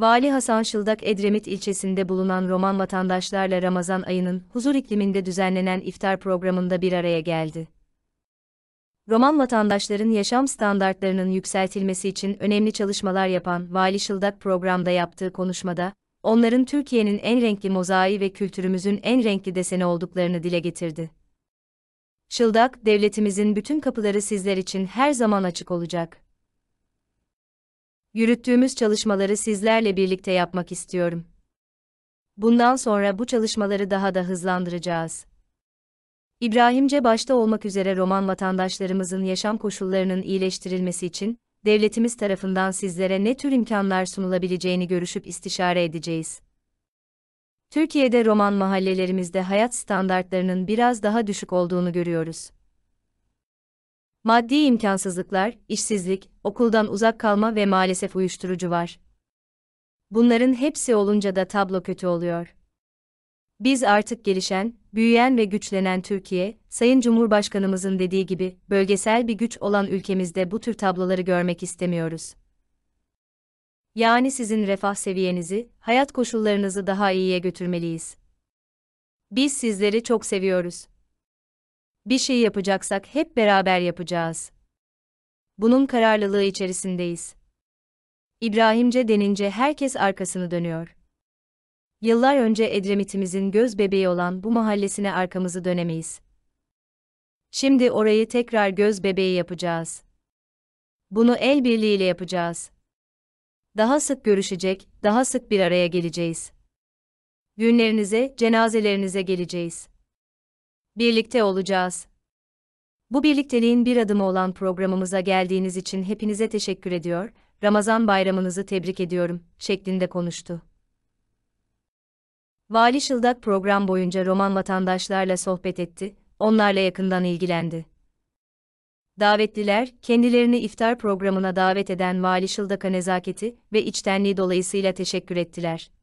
Vali Hasan Şıldak Edremit ilçesinde bulunan Roman vatandaşlarla Ramazan ayının huzur ikliminde düzenlenen iftar programında bir araya geldi. Roman vatandaşların yaşam standartlarının yükseltilmesi için önemli çalışmalar yapan Vali Şıldak programda yaptığı konuşmada, onların Türkiye'nin en renkli mozaiği ve kültürümüzün en renkli deseni olduklarını dile getirdi. Şıldak, devletimizin bütün kapıları sizler için her zaman açık olacak. Yürüttüğümüz çalışmaları sizlerle birlikte yapmak istiyorum. Bundan sonra bu çalışmaları daha da hızlandıracağız. İbrahimce başta olmak üzere Roman vatandaşlarımızın yaşam koşullarının iyileştirilmesi için devletimiz tarafından sizlere ne tür imkanlar sunulabileceğini görüşüp istişare edeceğiz. Türkiye'de Roman mahallelerimizde hayat standartlarının biraz daha düşük olduğunu görüyoruz. Maddi imkansızlıklar, işsizlik, okuldan uzak kalma ve maalesef uyuşturucu var. Bunların hepsi olunca da tablo kötü oluyor. Biz artık gelişen, büyüyen ve güçlenen Türkiye, Sayın Cumhurbaşkanımızın dediği gibi, bölgesel bir güç olan ülkemizde bu tür tabloları görmek istemiyoruz. Yani sizin refah seviyenizi, hayat koşullarınızı daha iyiye götürmeliyiz. Biz sizleri çok seviyoruz. Bir şey yapacaksak hep beraber yapacağız. Bunun kararlılığı içerisindeyiz. İbrahimce denince herkes arkasını dönüyor. Yıllar önce Edremit'imizin göz bebeği olan bu mahallesine arkamızı dönemeyiz. Şimdi orayı tekrar göz bebeği yapacağız. Bunu el birliğiyle yapacağız. Daha sık görüşecek, daha sık bir araya geleceğiz. Günlerinize, cenazelerinize geleceğiz. Birlikte olacağız. Bu birlikteliğin bir adımı olan programımıza geldiğiniz için hepinize teşekkür ediyor, Ramazan bayramınızı tebrik ediyorum, şeklinde konuştu. Vali Şıldak program boyunca Roman vatandaşlarla sohbet etti, onlarla yakından ilgilendi. Davetliler, kendilerini iftar programına davet eden Vali Şıldak'a nezaketi ve içtenliği dolayısıyla teşekkür ettiler.